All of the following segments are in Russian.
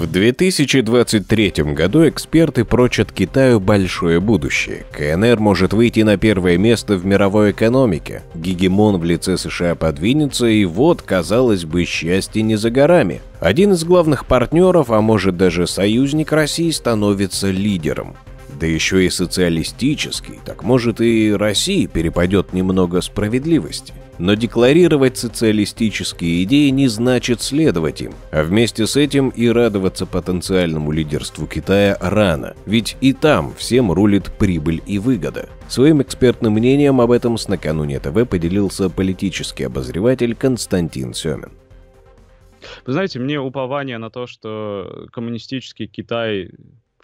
В 2023 году эксперты прочат Китаю большое будущее. КНР может выйти на первое место в мировой экономике. Гегемон в лице США подвинется, и вот, казалось бы, счастье не за горами. Один из главных партнеров, а может даже союзник России, становится лидером да еще и социалистический, так может и России перепадет немного справедливости. Но декларировать социалистические идеи не значит следовать им, а вместе с этим и радоваться потенциальному лидерству Китая рано, ведь и там всем рулит прибыль и выгода. Своим экспертным мнением об этом с накануне ТВ поделился политический обозреватель Константин Семин. Вы знаете, мне упование на то, что коммунистический Китай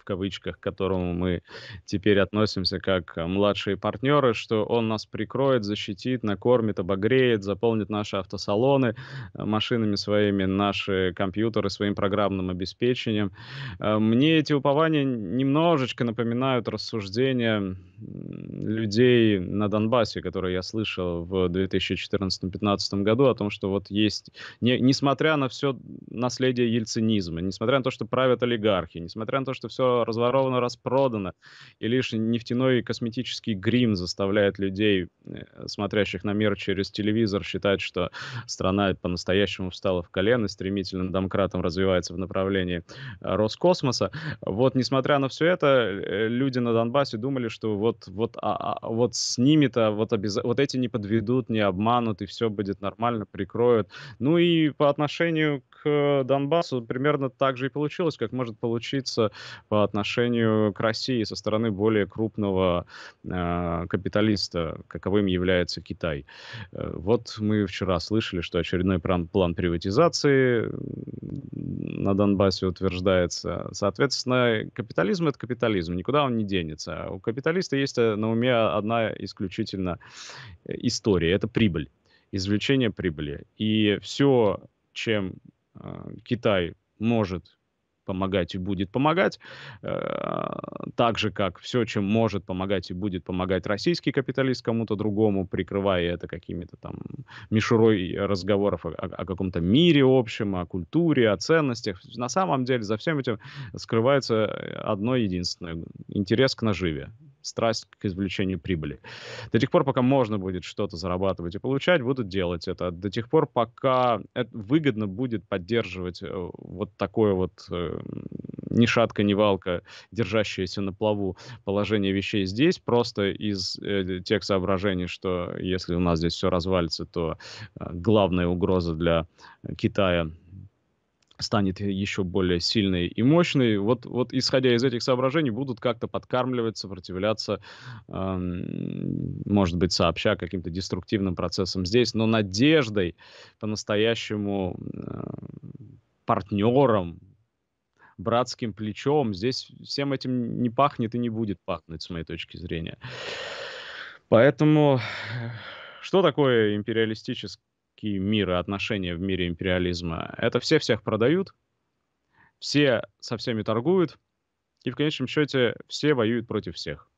кавычках, к которому мы теперь относимся как э, младшие партнеры, что он нас прикроет, защитит, накормит, обогреет, заполнит наши автосалоны э, машинами своими, наши компьютеры своим программным обеспечением. Э, мне эти упования немножечко напоминают рассуждения людей на Донбассе, которые я слышал в 2014-2015 году, о том, что вот есть, не, несмотря на все наследие ельцинизма, несмотря на то, что правят олигархи, несмотря на то, что все разворовано, распродано, и лишь нефтяной косметический грим заставляет людей, э, смотрящих на мир через телевизор, считать, что страна по-настоящему встала в колено, стремительно домкратом развивается в направлении э, Роскосмоса. Вот, несмотря на все это, э, люди на Донбассе думали, что вот, вот а, а, вот с ними-то вот, обяз... вот эти не подведут, не обманут, и все будет нормально, прикроют. Ну и по отношению к Донбассу примерно так же и получилось, как может получиться по отношению к России со стороны более крупного э, капиталиста, каковым является Китай. Э, вот мы вчера слышали, что очередной план, план приватизации на Донбассе утверждается. Соответственно, капитализм — это капитализм, никуда он не денется. А у капиталиста есть э, на уме уме одна исключительно э, история. Это прибыль, извлечение прибыли. И все, чем э, Китай может помогать и будет помогать, э, так же, как все, чем может помогать и будет помогать российский капиталист кому-то другому, прикрывая это какими-то там мишурой разговоров о, о каком-то мире общем, о культуре, о ценностях. На самом деле за всем этим скрывается одно единственное — интерес к наживе страсть к извлечению прибыли. До тех пор, пока можно будет что-то зарабатывать и получать, будут делать это. До тех пор, пока это выгодно будет поддерживать э, вот такое вот э, ни шатка, ни валка, держащееся на плаву положение вещей здесь, просто из э, тех соображений, что если у нас здесь все развалится, то э, главная угроза для Китая станет еще более сильной и мощной. Вот, вот исходя из этих соображений, будут как-то подкармливать, сопротивляться, эм, может быть, сообща каким-то деструктивным процессам здесь, но надеждой по-настоящему э, партнером, братским плечом здесь всем этим не пахнет и не будет пахнуть, с моей точки зрения. Поэтому что такое империалистический такие миры, отношения в мире империализма. Это все всех продают, все со всеми торгуют, и в конечном счете все воюют против всех.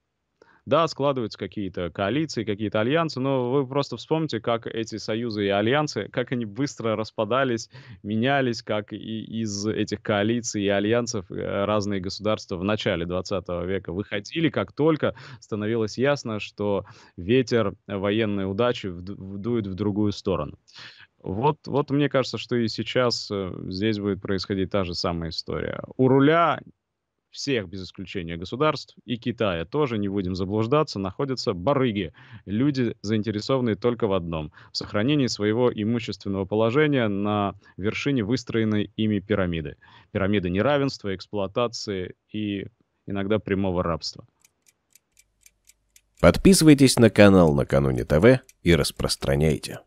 Да, складываются какие-то коалиции, какие-то альянсы, но вы просто вспомните, как эти союзы и альянсы, как они быстро распадались, менялись, как и из этих коалиций и альянсов э, разные государства в начале 20 века выходили, как только становилось ясно, что ветер военной удачи дует в другую сторону. Вот, вот мне кажется, что и сейчас э, здесь будет происходить та же самая история. У руля всех без исключения государств и Китая тоже, не будем заблуждаться, находятся барыги, люди, заинтересованные только в одном — в сохранении своего имущественного положения на вершине выстроенной ими пирамиды. Пирамиды неравенства, эксплуатации и иногда прямого рабства. Подписывайтесь на канал «Накануне ТВ» и распространяйте.